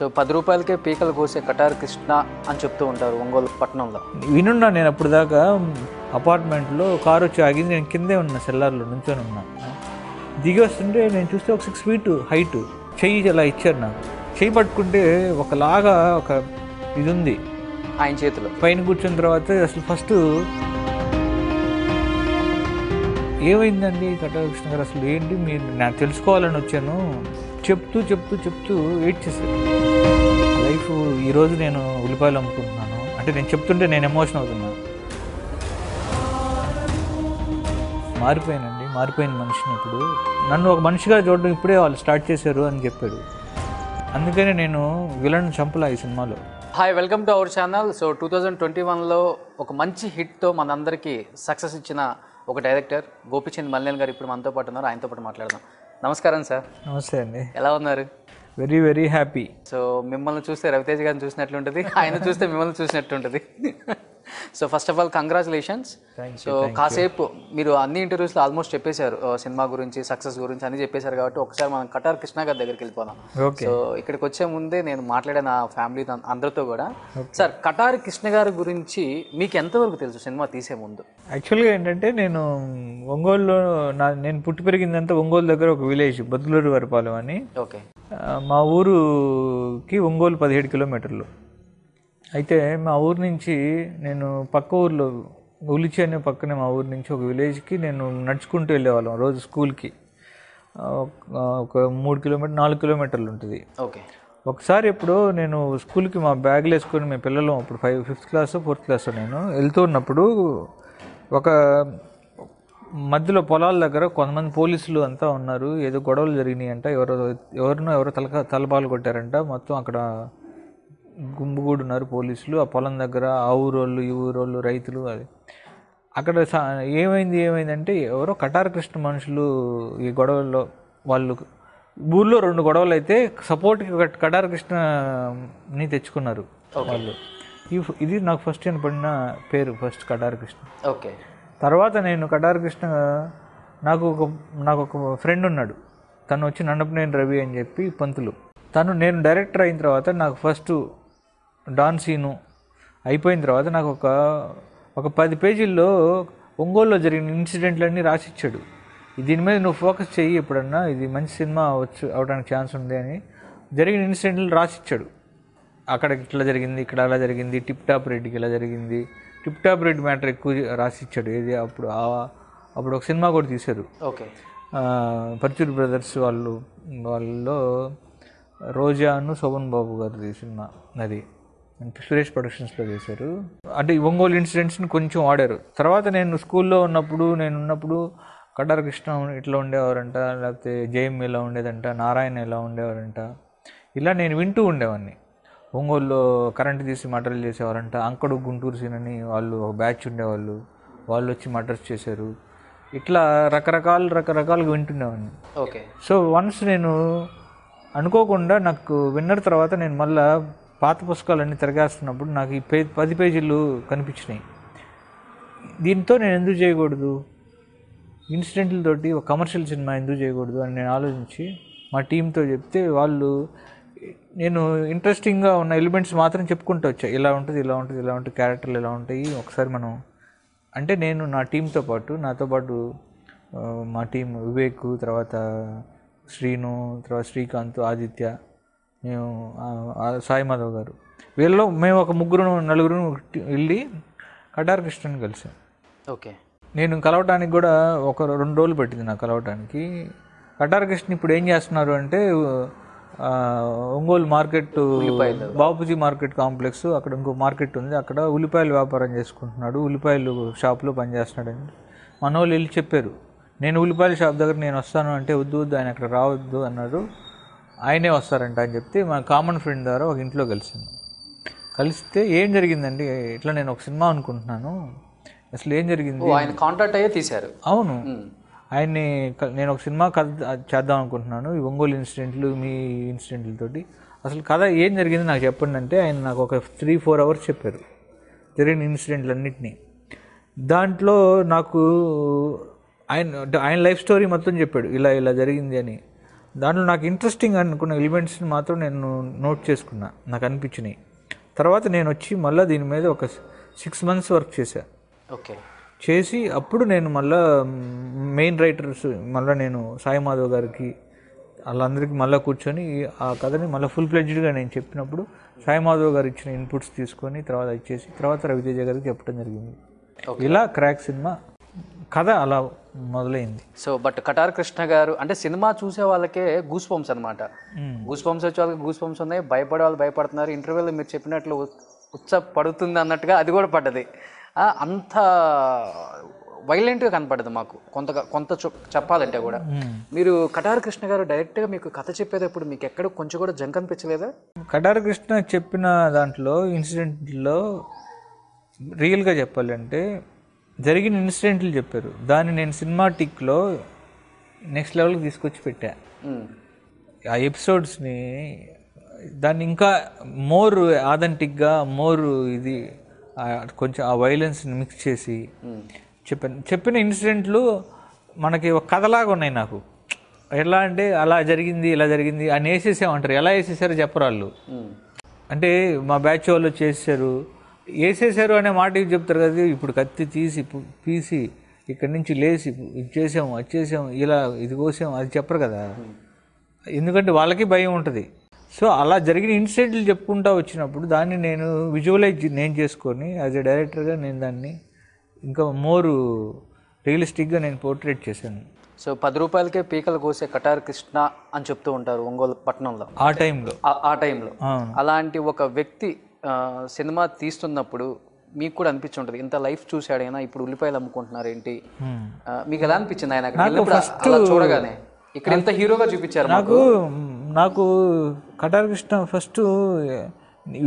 So పది రూపాయలకే పీకలు కోసే కటార్ కృష్ణ అని చెప్తూ ఉంటారు ఒంగోలు పట్టణంలో వినున్నా నేను అప్పుడు దాకా అపార్ట్మెంట్లో కారు వచ్చి ఆగింది నేను కిందే ఉన్నా సెల్లార్లో నుంచొని ఉన్నా దిగి వస్తుంటే నేను చూస్తే ఒక సిక్స్ ఫీట్ హైట్ చెయ్యి ఇలా ఇచ్చారు నాకు చెయ్యి పట్టుకుంటే ఒకలాగా ఒక ఇది ఉంది ఆయన చేతిలో పైన కూర్చున్న తర్వాత అసలు ఫస్ట్ ఏమైందండి కటకృష్ణ గారు అసలు ఏంటి మీరు నాకు తెలుసుకోవాలని వచ్చాను చెప్తూ చెప్తూ చెప్తూ ఏడ్చేసాడు లైఫ్ ఈరోజు నేను ఉల్లిపాయలు అమ్ముకుంటున్నాను అంటే నేను చెప్తుంటే నేను ఎమోషన్ అవుతున్నాను మారిపోయానండి మారిపోయిన మనిషిని ఇప్పుడు నన్ను ఒక మనిషిగా చూడడం ఇప్పుడే వాళ్ళు స్టార్ట్ చేశారు అని చెప్పాడు అందుకనే నేను విలన్ చంపలా ఈ సినిమాలో hi welcome to our channel so two thousand twenty వన్లో ఒక మంచి హిట్తో మనందరికీ సక్సెస్ ఇచ్చిన ఒక డైరెక్టర్ గోపిచంద్ మల్లేల్ గారు ఇప్పుడు మనతో పాటు ఉన్నారు ఆయనతో పాటు మాట్లాడదాం నమస్కారం సార్ నమస్తే అండి ఎలా ఉన్నారు వెరీ వెరీ హ్యాపీ సో మిమ్మల్ని చూస్తే రవితేజ్ గారిని చూసినట్లుంటుంది ఆయన చూస్తే మిమ్మల్ని చూసినట్టుంటుంది so first of all congratulations so కాసేపు మీరు అన్ని ఇంటర్వ్యూస్లో ఆల్మోస్ట్ చెప్పేశారు uh, సినిమా గురించి సక్సెస్ గురించి అన్ని చెప్పేశారు కాబట్టి ఒకసారి మనం కటార్ కృష్ణ గారి దగ్గరికి వెళ్ళిపోదాం సో ఇక్కడికి వచ్చే ముందే నేను మాట్లాడే నా ఫ్యామిలీ అందరితో కూడా సార్ కటార్ కృష్ణ గారి గురించి మీకు ఎంతవరకు తెలుసు సినిమా తీసే ముందు యాక్చువల్గా ఏంటంటే నేను ఒంగోలులో నా నేను పుట్టి పెరిగిందంతా ఒంగోలు దగ్గర ఒక విలేజ్ బద్దులూరు వరపాలెం అని ఓకే మా ఊరుకి ఒంగోలు పదిహేడు కిలోమీటర్లు అయితే మా ఊరు నుంచి నేను పక్క ఊర్లో ఉలిచి అనే పక్కనే మా ఊరు నుంచి ఒక విలేజ్కి నేను నడుచుకుంటూ వెళ్ళేవాళ్ళం రోజు స్కూల్కి ఒక మూడు కిలోమీటర్ నాలుగు కిలోమీటర్లు ఉంటుంది ఓకే ఒకసారి ఎప్పుడో నేను స్కూల్కి మా బ్యాగ్లు వేసుకొని మేము పిల్లలు అప్పుడు five fifth class fourth class నేను వెళ్తూ ఉన్నప్పుడు ఒక మధ్యలో పొలాల దగ్గర కొంతమంది పోలీసులు అంతా ఉన్నారు ఏదో గొడవలు జరిగినాయి అంట ఎవరో ఎవరినో ఎవరో తలక తలపాలు కొట్టారంట మొత్తం అక్కడ గుంపు కూడా ఉన్నారు పోలీసులు ఆ పొలం దగ్గర ఆ ఊరోళ్ళు ఈ ఊరోళ్ళు రైతులు అది అక్కడ ఏమైంది ఏమైందంటే ఎవరో కటారకృష్ణ కృష్ణ మనుషులు ఈ గొడవల్లో వాళ్ళు ఊర్లో రెండు గొడవలు అయితే సపోర్ట్కి కటారకృష్ణని కృష్ణని తెచ్చుకున్నారు వాళ్ళు ఇది నాకు ఫస్ట్ పడిన పేరు ఫస్ట్ కటారకృష్ణ కృష్ణ ఓకే తర్వాత నేను కటారకృష్ణ కృష్ణ నాకు ఒక నాకు ఒక ఫ్రెండ్ ఉన్నాడు తను వచ్చి నండపనేని రవి అని చెప్పి పంతులు తను నేను డైరెక్టర్ అయిన తర్వాత నాకు ఫస్ట్ డాన్ సీను అయిపోయిన తర్వాత నాకు ఒక ఒక పది పేజీల్లో ఒంగోలులో జరిగిన ఇన్సిడెంట్లన్నీ రాసిచ్చాడు దీని మీద నువ్వు ఫోకస్ చెయ్యి ఎప్పుడన్నా ఇది మంచి సినిమా అవచ్చు అవడానికి ఛాన్స్ ఉంది అని జరిగిన ఇన్సిడెంట్లు రాసిచ్చాడు అక్కడ ఇట్లా జరిగింది ఇక్కడ అలా జరిగింది టిప్ టాప్ రెడ్డికి ఇలా జరిగింది టిప్ టాప్ రెడ్డి మ్యాటర్ ఎక్కువ రాసిచ్చాడు ఏది అప్పుడు అప్పుడు ఒక సినిమా కూడా తీశారు ఓకే పర్చూర్ బ్రదర్స్ వాళ్ళు వాళ్ళలో రోజాను శోభన్ బాబు గారు సినిమా అది సురేష్ ప్రొడక్షన్స్లో చేశారు అంటే ఒంగోలు ఇన్సిడెంట్స్ని కొంచెం ఆడారు తర్వాత నేను స్కూల్లో ఉన్నప్పుడు నేను ఉన్నప్పుడు కటార కృష్ణ ఇట్లా ఉండేవారంట లేకపోతే జయం ఇలా ఉండేదంట నారాయణ ఇలా ఉండేవారంట ఇలా నేను వింటూ ఉండేవాడిని ఒంగోలులో కరెంట్ తీసి మటర్లు చేసేవారంట అంకడు గుంటూరు సీన్ అని వాళ్ళు ఒక బ్యాచ్ ఉండేవాళ్ళు వాళ్ళు వచ్చి మటర్స్ చేశారు ఇట్లా రకరకాలు రకరకాలుగా వింటుండేవాడిని ఓకే సో వన్స్ నేను అనుకోకుండా నాకు విన్నర్ తర్వాత నేను మళ్ళీ పాత పుస్తకాలన్నీ తిరగాస్తున్నప్పుడు నాకు ఈ పే పది పేజీలు కనిపించినాయి దీంతో నేను ఎందుకు చేయకూడదు ఇన్సిడెంట్లతోటి ఒక కమర్షియల్ సినిమా ఎందుకు చేయకూడదు అని నేను ఆలోచించి మా టీంతో చెప్తే వాళ్ళు నేను ఇంట్రెస్టింగ్గా ఉన్న ఎలిమెంట్స్ మాత్రం చెప్పుకుంటూ వచ్చా ఇలా ఉంటుంది ఇలా ఉంటుంది ఇలా ఉంటుంది క్యారెక్టర్లు ఎలా ఉంటాయి ఒకసారి మనం అంటే నేను నా టీంతో పాటు నాతో పాటు మా టీం వివేక్ తర్వాత శ్రీను తర్వాత శ్రీకాంత్ ఆదిత్య మేము సాయి మాధవ్ గారు వీళ్ళలో మేము ఒక ముగ్గురు నలుగురు వెళ్ళి కటార్ కృష్ణని కలిసాం ఓకే నేను కలవటానికి కూడా ఒక రెండు రోజులు పెట్టింది నాకు కలవటానికి కటార్ కృష్ణ ఇప్పుడు ఏం చేస్తున్నారు అంటే Ongole market Bapuji market complex అక్కడ ఇంకో మార్కెట్ ఉంది అక్కడ ఉల్లిపాయలు వ్యాపారం చేసుకుంటున్నాడు ఉల్లిపాయలు షాప్లో పనిచేస్తున్నాడు అని మన వాళ్ళు వెళ్ళి చెప్పారు నేను ఉల్లిపాయల షాప్ దగ్గర నేను వస్తాను అంటే వద్దు వద్దు ఆయన అక్కడ రావద్దు అన్నాడు ఆయనే వస్తారంట అని చెప్తే మా కామన్ ఫ్రెండ్ ద్వారా ఒక ఇంట్లో కలిసింది కలిస్తే ఏం జరిగిందండి ఇట్లా నేను ఒక సినిమా అనుకుంటున్నాను అసలు ఏం జరిగింది ఆయన కాంటాక్ట్ అయ్యే తీశారు అవును ఆయన్ని నేను ఒక సినిమా కథ చేద్దాం అనుకుంటున్నాను ఈ ఒంగోలు ఇన్సిడెంట్లు మీ ఇన్సిడెంట్లతోటి అసలు కథ ఏం జరిగింది నాకు చెప్పండి అంటే ఆయన నాకు ఒక త్రీ ఫోర్ అవర్స్ చెప్పారు జరిగిన ఇన్సిడెంట్లు అన్నిటినీ దాంట్లో నాకు ఆయన ఆయన లైఫ్ స్టోరీ మొత్తం చెప్పాడు ఇలా ఇలా జరిగింది అని దాంట్లో నాకు ఇంట్రెస్టింగ్ అనుకున్న ఎలిమెంట్స్ని మాత్రం నేను నోట్ చేసుకున్నా నాకు అనిపించినాయి తర్వాత నేను వచ్చి మళ్ళీ దీని మీద ఒక సిక్స్ మంత్స్ వర్క్ చేశా ఓకే చేసి అప్పుడు నేను మళ్ళీ మెయిన్ రైటర్స్ మళ్ళీ నేను సాయి మాధవ్ గారికి వాళ్ళందరికీ మళ్ళీ కూర్చొని ఆ కథని మళ్ళీ ఫుల్ ఫ్లెడ్జ్డ్గా నేను చెప్పినప్పుడు సాయి మాధవ్ గారు ఇచ్చిన ఇన్పుట్స్ తీసుకొని తర్వాత ఇచ్చేసి తర్వాత రవితేజ గారికి చెప్పడం జరిగింది ఇలా క్రాక్ సినిమా కథ అలా మొదలైంది సో బట్ కటార్ కృష్ణ గారు అంటే సినిమా చూసే వాళ్ళకే గూస్ పంప్స్ అనమాట గూస్ పంప్స్ వచ్చే వాళ్ళకి గూస్ పంప్స్ ఉన్నాయి భయపడే వాళ్ళు భయపడుతున్నారు ఇంటర్వ్యూలో మీరు చెప్పినట్లు ఉత్స పడుతుంది అన్నట్టుగా అది కూడా పడ్డది అంత వైలెంట్గా కనపడదు మాకు కొంత కొంత చెప్పాలంటే కూడా hmm. మీరు కటార్ కృష్ణ గారు డైరెక్ట్గా మీకు కథ చెప్పేటప్పుడు మీకు ఎక్కడ కొంచెం కూడా జంక్ అనిపించలేదా కటార్ కృష్ణ చెప్పిన దాంట్లో ఇన్సిడెంట్లో రియల్గా చెప్పాలంటే జరిగిన ఇన్సిడెంట్లు చెప్పారు దాన్ని నేను సినిమాటిక్లో నెక్స్ట్ లెవెల్కి తీసుకొచ్చి పెట్టా ఆ ఎపిసోడ్స్ని దాన్ని ఇంకా మోర్ ఆథెంటిక్గా మోర్ ఇది కొంచెం ఆ వైలెన్స్ని మిక్స్ చేసి చెప్పాను చెప్పిన ఇన్సిడెంట్లు మనకి ఒక కథలాగా ఉన్నాయి నాకు ఎలా అంటే అలా జరిగింది ఇలా జరిగింది అని వేసేసామంటారు ఎలా వేసేసారో చెప్పరాళ్ళు అంటే మా బ్యాచ్ వాళ్ళు చేశారు వేసేసారు అనే మాట చెప్తారు కదా ఇప్పుడు కత్తి తీసి పీసి ఇక్కడి నుంచి లేచి ఇది చేసాము అది చేసాము ఇలా ఇది కోసాము అది చెప్పరు కదా ఎందుకంటే వాళ్ళకి భయం ఉంటుంది సో అలా జరిగిన ఇన్సిడెంట్లు చెప్పుకుంటా వచ్చినప్పుడు దాన్ని నేను విజువలైజ్ నేను చేసుకొని యాజ్ ఎ డైరెక్టర్గా నేను దాన్ని ఇంకా మోర్ రియలిస్టిక్గా నేను పోర్ట్రేట్ చేశాను సో పది రూపాయలకే పీకలు కోసే కటార్ కృష్ణ అని చెప్తూ ఉంటారు ఒంగోలు పట్టణంలో ఆ టైంలో ఆ టైంలో అలాంటి ఒక వ్యక్తి సినిమా తీస్తున్నప్పుడు మీకు కూడా అనిపించుంటది ఇంత లైఫ్ చూసాడైనా ఇప్పుడు ఉల్లిపాయలు అమ్ముకుంటున్నారు ఏంటి మీకు ఎలా అనిపించింది ఆయన ఫస్ట్ చూడగానే ఇక్కడ ఎంత హీరోగా చూపించారు నాకు నాకు కటార్ కృష్ణ ఫస్ట్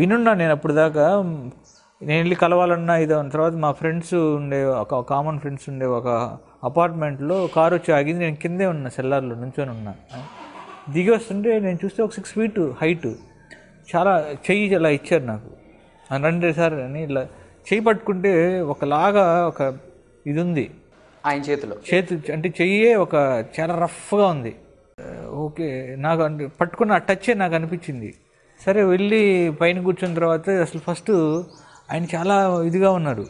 వినున్నా నేను అప్పుడు దాకా నేను వెళ్ళి కలవాలన్నా ఇదో తర్వాత మా ఫ్రెండ్స్ ఉండే ఒక కామన్ ఫ్రెండ్స్ ఉండే ఒక అపార్ట్మెంట్లో కారు వచ్చి ఆగింది నేను కిందే ఉన్నా సెల్లార్లో నుంచొని ఉన్నా దిగి వస్తుంటే నేను చూస్తే ఒక సిక్స్ ఫీట్ హైట్ చాలా చెయ్యి ఇలా ఇచ్చారు నాకు రండి సార్ అని ఇలా చెయ్యి పట్టుకుంటే ఒకలాగా ఒక ఇది ఉంది ఆయన చేతిలో చేతి అంటే చెయ్యే ఒక చాలా రఫ్గా ఉంది ఓకే నాకు అంటే పట్టుకున్న ఆ నాకు అనిపించింది సరే వెళ్ళి పైన కూర్చున్న తర్వాత అసలు ఫస్ట్ ఆయన చాలా ఇదిగా ఉన్నారు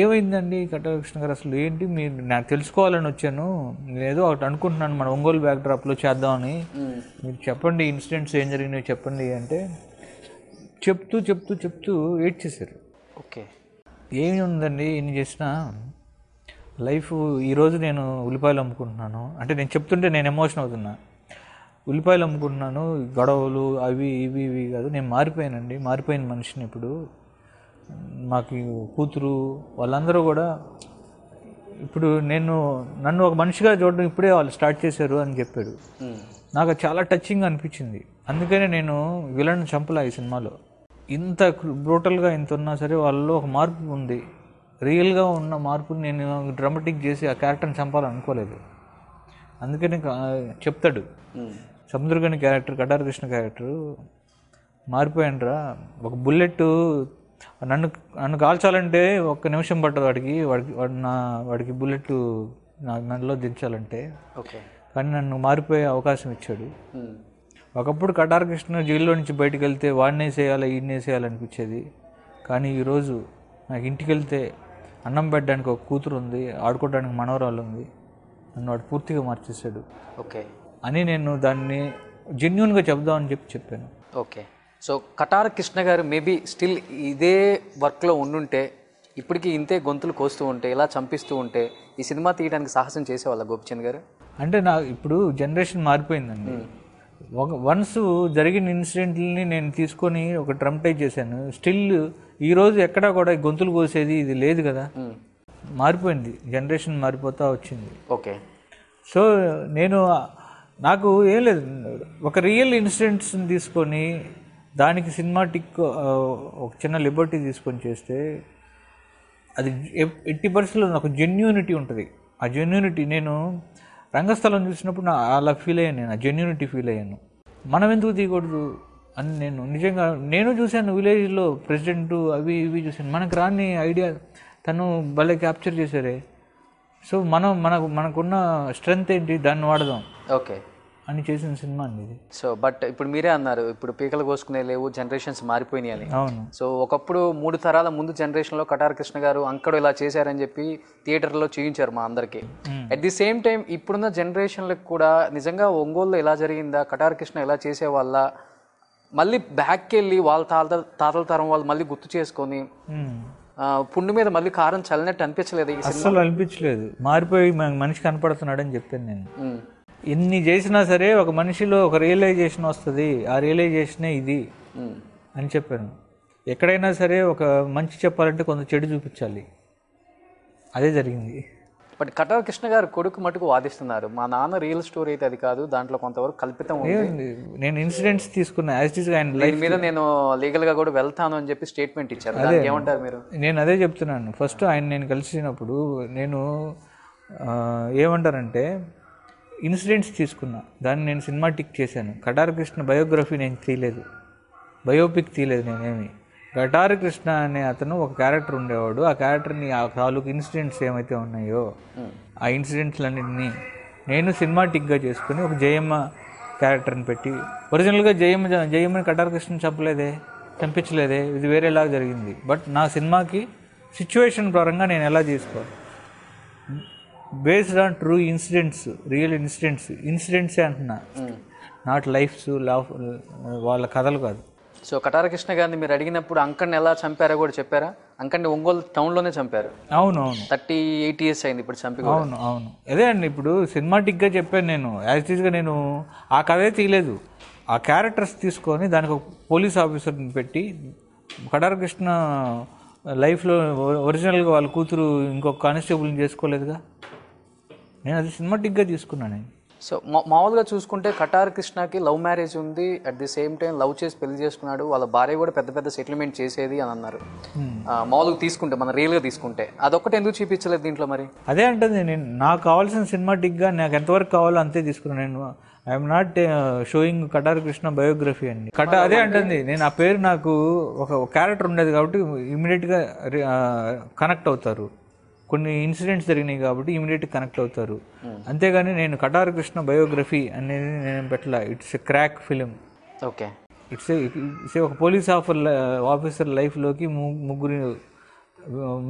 ఏమైందండి కట్టకృష్ణ గారు అసలు ఏంటి మీరు నాకు తెలుసుకోవాలని వచ్చాను నేనేదో ఒకటి అనుకుంటున్నాను మన ఒంగోలు బ్యాక్ డ్రాప్లో చేద్దామని మీరు చెప్పండి ఇన్సిడెంట్స్ ఏం జరిగినాయో చెప్పండి అంటే చెప్తూ చెప్తూ చెప్తూ వెయిట్ చేశారు ఓకే ఏమి ఉందండి ఏం చేసినా లైఫ్ ఈరోజు నేను ఉల్లిపాయలు అమ్ముకుంటున్నాను అంటే నేను చెప్తుంటే నేను ఎమోషన్ అవుతున్నా ఉల్లిపాయలు అమ్ముకుంటున్నాను గొడవలు అవి ఇవి ఇవి కాదు నేను మారిపోయానండి మారిపోయిన మనిషిని ఇప్పుడు మాకు కూతురు వాళ్ళందరూ కూడా ఇప్పుడు నేను నన్ను ఒక మనిషిగా చూడడం ఇప్పుడే వాళ్ళు స్టార్ట్ చేశారు అని చెప్పాడు నాకు చాలా టచింగ్ అనిపించింది అందుకనే నేను విలన్ చంపలా ఈ సినిమాలో ఇంత బ్రూటల్గా ఇంత ఉన్నా సరే వాళ్ళలో ఒక మార్పు ఉంది రియల్గా ఉన్న మార్పుని నేను డ్రామాటిక్ చేసి ఆ క్యారెక్టర్ని చంపాలనుకోలేదు అందుకని చెప్తాడు సముద్రగని క్యారెక్టర్ కటారకృష్ణ క్యారెక్టర్ మారిపోయినరా ఒక బుల్లెట్ నన్ను నన్ను కాల్చాలంటే ఒక్క నిమిషం పట్టదు వాడికి వాడికి వాడు నా వాడికి బుల్లెట్ నా నన్నులో దించాలంటే ఓకే కానీ నన్ను మారిపోయే అవకాశం ఇచ్చాడు ఒకప్పుడు కటార్ కృష్ణ జైల్లో నుంచి బయటకు వెళ్తే వాడినే చేయాలి ఈయన్నే చేయాలనిపించేది కానీ ఈరోజు నాకు ఇంటికి వెళ్తే అన్నం పెట్టడానికి ఒక కూతురు ఉంది ఆడుకోవడానికి మనవరాలు ఉంది నన్ను వాడు పూర్తిగా మార్చేశాడు ఓకే అని నేను దాన్ని జెన్యున్గా చెప్దామని చెప్పి చెప్పాను ఓకే సో కటార్ కృష్ణ గారు మేబీ స్టిల్ ఇదే వర్క్లో ఉండుంటే ఇప్పటికీ ఇంతే గొంతులు కోస్తూ ఉంటే ఇలా చంపిస్తూ ఉంటే ఈ సినిమా తీయడానికి సాహసం చేసేవాళ్ళ గోపిచంద్ గారు అంటే నా ఇప్పుడు జనరేషన్ మారిపోయిందండి ఒక వన్స్ జరిగిన ఇన్సిడెంట్ని నేను తీసుకొని ఒక టైప్ చేశాను స్టిల్ ఈరోజు ఎక్కడా కూడా గొంతులు కోసేది ఇది లేదు కదా మారిపోయింది జనరేషన్ మారిపోతూ వచ్చింది ఓకే సో నేను నాకు ఏం లేదు ఒక రియల్ ఇన్సిడెంట్స్ని తీసుకొని దానికి సినిమాటిక్ ఒక చిన్న లిబర్టీ తీసుకొని చేస్తే అది ఎట్టి పరిస్థితుల్లో నాకు జెన్యూనిటీ ఉంటుంది ఆ జెన్యూనిటీ నేను రంగస్థలం చూసినప్పుడు నా అలా ఫీల్ అయ్యాను నేను ఆ జెన్యూనిటీ ఫీల్ అయ్యాను మనం ఎందుకు తీయకూడదు అని నేను నిజంగా నేను చూశాను విలేజ్లో ప్రెసిడెంట్ అవి ఇవి చూశాను మనకు రాని ఐడియా తను భలే క్యాప్చర్ చేశారే సో మనం మనకు మనకున్న స్ట్రెంగ్త్ ఏంటి దాన్ని వాడదాం ఓకే అని చేసిన సినిమా అండి ఇది సో బట్ ఇప్పుడు మీరే అన్నారు ఇప్పుడు పీకలు కోసుకునే లేవు జనరేషన్స్ మారిపోయినాయి అని అవును సో ఒకప్పుడు మూడు తరాల ముందు జనరేషన్లో కటార్ కృష్ణ గారు అంకడు ఇలా చేశారని చెప్పి థియేటర్లో చూపించారు మా అందరికి అట్ ది సేమ్ టైం ఇప్పుడున్న జనరేషన్లకు కూడా నిజంగా ఒంగోలు ఎలా జరిగిందా కటార్ కృష్ణ ఎలా వాళ్ళ మళ్ళీ బ్యాక్కి వెళ్ళి వాళ్ళ తాత తాతల తరం వాళ్ళు మళ్ళీ గుర్తు చేసుకొని పుండు మీద మళ్ళీ కారం చల్లినట్టు అనిపించలేదు అసలు అనిపించలేదు మారిపోయి మనిషి కనపడుతున్నాడని చెప్పాను నేను ఎన్ని చేసినా సరే ఒక మనిషిలో ఒక రియలైజేషన్ వస్తుంది ఆ రియలైజేషనే ఇది అని చెప్పాను ఎక్కడైనా సరే ఒక మంచి చెప్పాలంటే కొంత చెడు చూపించాలి అదే జరిగింది బట్ కటవ కృష్ణ గారు కొడుకు మటుకు వాదిస్తున్నారు మా నాన్న రియల్ స్టోరీ అయితే అది కాదు దాంట్లో కొంతవరకు కల్పితం నేను ఇన్సిడెంట్స్ తీసుకున్నా యాజ్ ఇస్ ఆయన లైఫ్ మీద నేను లీగల్ గా కూడా వెళ్తాను అని చెప్పి స్టేట్మెంట్ ఇచ్చారు ఏమంటారు మీరు నేను అదే చెప్తున్నాను ఫస్ట్ ఆయన నేను కలిసినప్పుడు నేను ఏమంటారంటే ఇన్సిడెంట్స్ తీసుకున్నా దాన్ని నేను సినిమాటిక్ చేశాను కటార్ కృష్ణ బయోగ్రఫీ నేను తీయలేదు బయోపిక్ తీయలేదు నేనేమి గటారు కృష్ణ అనే అతను ఒక క్యారెక్టర్ ఉండేవాడు ఆ క్యారెక్టర్ని ఆ తాలూకు ఇన్సిడెంట్స్ ఏమైతే ఉన్నాయో ఆ ఇన్సిడెంట్లన్నింటినీ నేను సినిమాటిక్గా చేసుకుని ఒక జయమ్మ క్యారెక్టర్ని పెట్టి ఒరిజినల్గా జయమ్మ జయమ్మని కటార్ కృష్ణ చెప్పలేదే చంపించలేదే ఇది వేరేలాగా జరిగింది బట్ నా సినిమాకి సిచ్యువేషన్ పరంగా నేను ఎలా చేసుకోవాలి based on true incidents real incidents incidents అంటున్నా నాట్ లైఫ్స్ లవ్ వాళ్ళ కథలు కాదు సో కటారకృష్ణ గారిని మీరు అడిగినప్పుడు అంకణ్ని ఎలా చంపారో కూడా చెప్పారా అంకణ్ని ఒంగోలు టౌన్లోనే చంపారు అవును అవును థర్టీ ఎయిట్ ఇయర్స్ అయింది ఇప్పుడు చంపి అవును అవును అదే అండి ఇప్పుడు సినిమాటిక్గా చెప్పాను నేను యాజ్ టీజ్గా నేను ఆ కథే తీయలేదు ఆ క్యారెక్టర్స్ తీసుకొని దానికి ఒక పోలీస్ ఆఫీసర్ని పెట్టి కటారకృష్ణ లైఫ్లో ఒరిజినల్గా వాళ్ళ కూతురు ఇంకొక కానిస్టేబుల్ని చేసుకోలేదుగా నేను అది సినిమాటిక్గా తీసుకున్నాను సో మామూలుగా చూసుకుంటే కటార్ కృష్ణకి లవ్ మ్యారేజ్ ఉంది at the same time love చేసి పెళ్లి చేసుకున్నాడు వాళ్ళ భార్య కూడా పెద్ద పెద్ద సెటిల్మెంట్ చేసేది అని అన్నారు మామూలుగా తీసుకుంటే మన రియల్గా తీసుకుంటే అదొకటి ఎందుకు చూపించలేదు దీంట్లో మరి అదే అంటే నేను నాకు కావాల్సిన సినిమాటిక్గా నాకు ఎంతవరకు కావాలో అంతే తీసుకున్నాను నేను I'm not showing Katar Krishna biography అండి కట అదే అంటుంది నేను ఆ పేరు నాకు ఒక క్యారెక్టర్ ఉండేది కాబట్టి ఇమీడియట్గా కనెక్ట్ అవుతారు కొన్ని ఇన్సిడెంట్స్ జరిగినాయి కాబట్టి ఇమీడియట్ కనెక్ట్ అవుతారు hmm. అంతేగాని నేను కటార్ కృష్ణ బయోగ్రఫీ అనేది నేను పెట్టలా it's a crack film okay it's it's ఒక పోలీస్ ఆఫర్ ఆఫీసర్ లైఫ్లోకి ముగ్గురు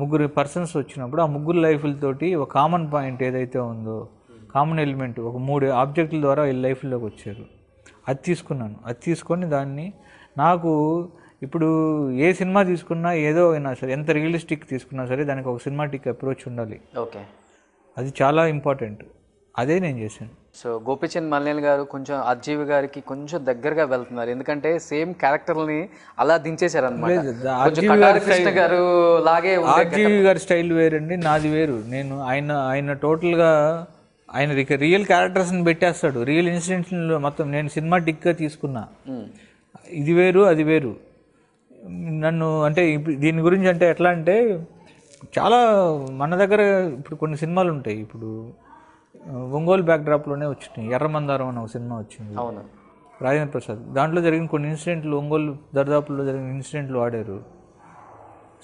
ముగ్గురు పర్సన్స్ వచ్చినప్పుడు ఆ ముగ్గురు లైఫ్లతోటి ఒక కామన్ పాయింట్ ఏదైతే ఉందో కామన్ ఎలిమెంట్ ఒక మూడు ఆబ్జెక్టుల ద్వారా ఈ లైఫ్లోకి వచ్చారు అది తీసుకున్నాను అది తీసుకొని దాన్ని నాకు ఇప్పుడు ఏ సినిమా తీసుకున్నా ఏదో అయినా సరే ఎంత రియలిస్టిక్ తీసుకున్నా సరే దానికి ఒక సినిమాటిక్ అప్రోచ్ ఉండాలి ఓకే అది చాలా ఇంపార్టెంట్ అదే నేను చేశాను సో గోపిచంద్ మల్లేల్ గారు కొంచెం అజీవి గారికి కొంచెం దగ్గరగా వెళ్తున్నారు ఎందుకంటే సేమ్ క్యారెక్టర్ని అలా దించేశారు అనమాట గారు లాగే ఆర్జీవి గారి స్టైల్ వేరండి నాది వేరు నేను ఆయన ఆయన టోటల్గా ఆయన రియల్ క్యారెక్టర్స్ని పెట్టేస్తాడు రియల్ ఇన్సిడెంట్స్ మొత్తం నేను సినిమాటిక్గా తీసుకున్నా ఇది వేరు అది వేరు నన్ను అంటే దీని గురించి అంటే ఎట్లా అంటే చాలా మన దగ్గర ఇప్పుడు కొన్ని సినిమాలు ఉంటాయి ఇప్పుడు ఒంగోలు బ్యాక్డ్రాప్లోనే వచ్చినాయి ఎర్రమందారం అనే ఒక సినిమా వచ్చింది రాజేంద్ర ప్రసాద్ దాంట్లో జరిగిన కొన్ని ఇన్సిడెంట్లు ఒంగోలు దర్దాపుల్లో జరిగిన ఇన్సిడెంట్లు ఆడారు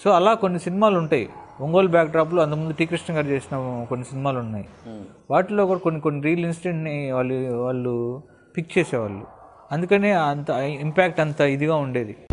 సో అలా కొన్ని సినిమాలు ఉంటాయి ఒంగోలు బ్యాక్డ్రాప్లో అంతకుముందు టీ కృష్ణ గారు చేసిన కొన్ని సినిమాలు ఉన్నాయి వాటిలో కూడా కొన్ని కొన్ని రీల్ ఇన్సిడెంట్ని వాళ్ళు వాళ్ళు పిక్ చేసేవాళ్ళు అందుకనే అంత ఇంపాక్ట్ అంత ఇదిగా ఉండేది